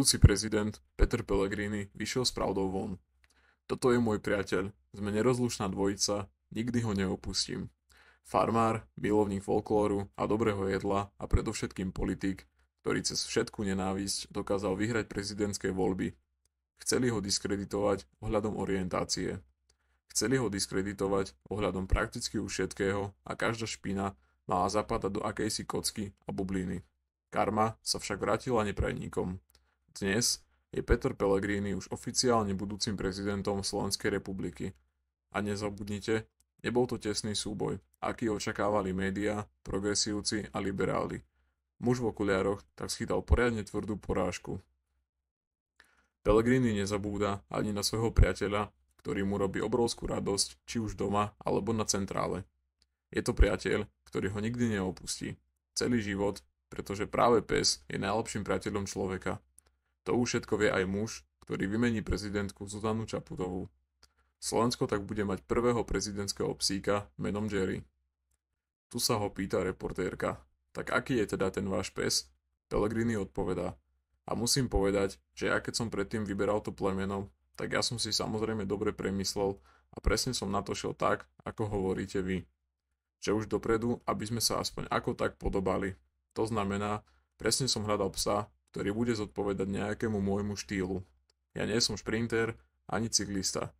budúci prezident Peter Pellegrini vyšiel s pravdou von. Toto je môj priateľ, sme nerozlušná dvojica, nikdy ho neopustím. Farmár, milovník folklóru a dobrého jedla a predovšetkým politik, ktorý cez všetku nenávisť dokázal vyhrať prezidentské voľby. Chceli ho diskreditovať ohľadom orientácie. Chceli ho diskreditovať ohľadom prakticky už všetkého a každá špina mala zapadať do akejsi kocky a bubliny. Karma sa však vrátila neprajníkom. Dnes je Peter Pellegrini už oficiálne budúcim prezidentom Slovenskej republiky. A nezabudnite, nebol to tesný súboj, aký očakávali médiá, progresívci a liberáli. Muž v okuliároch tak schytal poriadne tvrdú porážku. Pellegrini nezabúda ani na svojho priateľa, ktorý mu robí obrovskú radosť, či už doma alebo na centrále. Je to priateľ, ktorý ho nikdy neopustí. Celý život, pretože práve pes je najlepším priateľom človeka. To už všetko vie aj muž, ktorý vymení prezidentku Zuzanu Čaputovú. Slovensko tak bude mať prvého prezidentského psíka menom Jerry. Tu sa ho pýta reportérka, tak aký je teda ten váš pes? Pelegrini odpovedá. A musím povedať, že ja keď som predtým vyberal to plemeno, tak ja som si samozrejme dobre premyslel a presne som na to šiel tak, ako hovoríte vy. Že už dopredu, aby sme sa aspoň ako tak podobali. To znamená, presne som hľadal psa, ktorý bude zodpovedať nejakému môjmu štýlu. Ja nie som šprinter ani cyklista.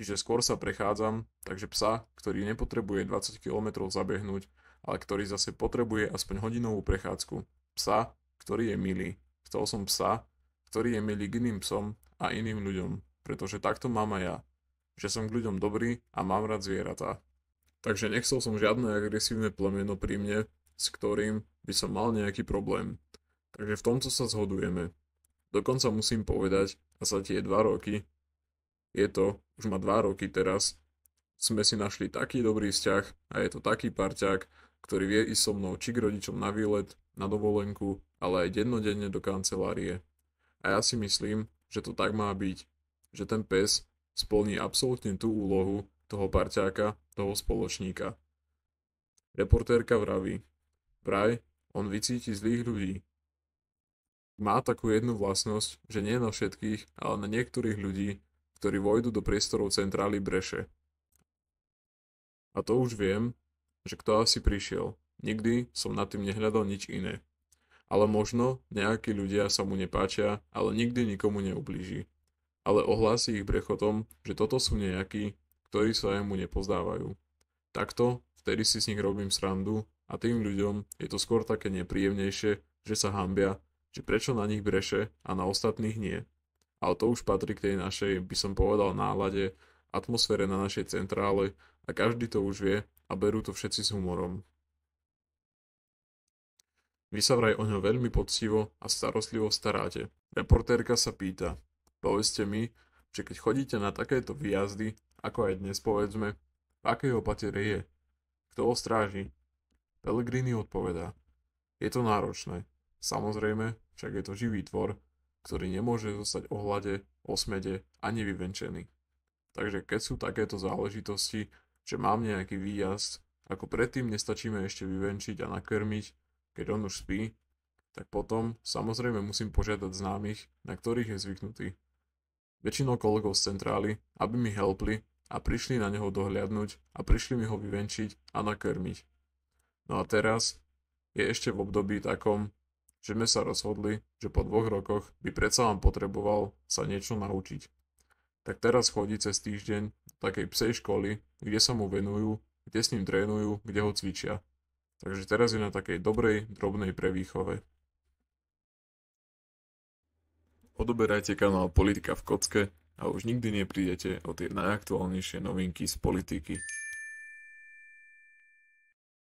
Čiže skôr sa prechádzam, takže psa, ktorý nepotrebuje 20 km zabehnúť, ale ktorý zase potrebuje aspoň hodinovú prechádzku. Psa, ktorý je milý. Chcel som psa, ktorý je milý k iným psom a iným ľuďom, pretože takto mám aj ja, že som k ľuďom dobrý a mám rád zvieratá. Takže nechcel som žiadne agresívne plemeno pri mne, s ktorým by som mal nejaký problém. Takže v tomto sa zhodujeme. Dokonca musím povedať, a sa tie dva roky, je to, už má dva roky teraz, sme si našli taký dobrý vzťah a je to taký parťák, ktorý vie ísť so mnou či k rodičom na výlet, na dovolenku, ale aj dennodenne do kancelárie. A ja si myslím, že to tak má byť, že ten pes splní absolútne tú úlohu toho parťáka, toho spoločníka. Reportérka vraví, vraj, on vycíti zlých ľudí, má takú jednu vlastnosť, že nie na všetkých, ale na niektorých ľudí, ktorí vojdu do priestorov centrály breše. A to už viem, že kto asi prišiel. Nikdy som nad tým nehľadal nič iné. Ale možno nejakí ľudia sa mu nepáčia, ale nikdy nikomu neublíži. Ale ohlási ich brechotom, že toto sú nejakí, ktorí sa jemu nepozdávajú. Takto, vtedy si s nich robím srandu a tým ľuďom je to skôr také nepríjemnejšie, že sa hambia že prečo na nich breše a na ostatných nie. Ale to už patrí k tej našej, by som povedal, nálade, atmosfére na našej centrále a každý to už vie a berú to všetci s humorom. Vy sa vraj o ňo veľmi poctivo a starostlivo staráte. Reportérka sa pýta, povedzte mi, že keď chodíte na takéto výjazdy, ako aj dnes povedzme, v akej opatere je? Kto ho stráži? Pellegrini odpovedá. Je to náročné, Samozrejme, však je to živý tvor, ktorý nemôže zostať ohľade, osmede a nevyvenčený. Takže keď sú takéto záležitosti, že mám nejaký výjazd, ako predtým nestačíme ešte vyvenčiť a nakrmiť, keď on už spí, tak potom samozrejme musím požiadať známych, na ktorých je zvyknutý. Väčšinou kolegov z centrály, aby mi helpli a prišli na neho dohliadnúť a prišli mi ho vyvenčiť a nakrmiť. No a teraz je ešte v období takom, že sme sa rozhodli, že po dvoch rokoch by predsa vám potreboval sa niečo naučiť. Tak teraz chodí cez týždeň do takej psej školy, kde sa mu venujú, kde s ním trénujú, kde ho cvičia. Takže teraz je na takej dobrej, drobnej prevýchove. Odoberajte kanál Politika v kocke a už nikdy neprídete o tie najaktuálnejšie novinky z politiky.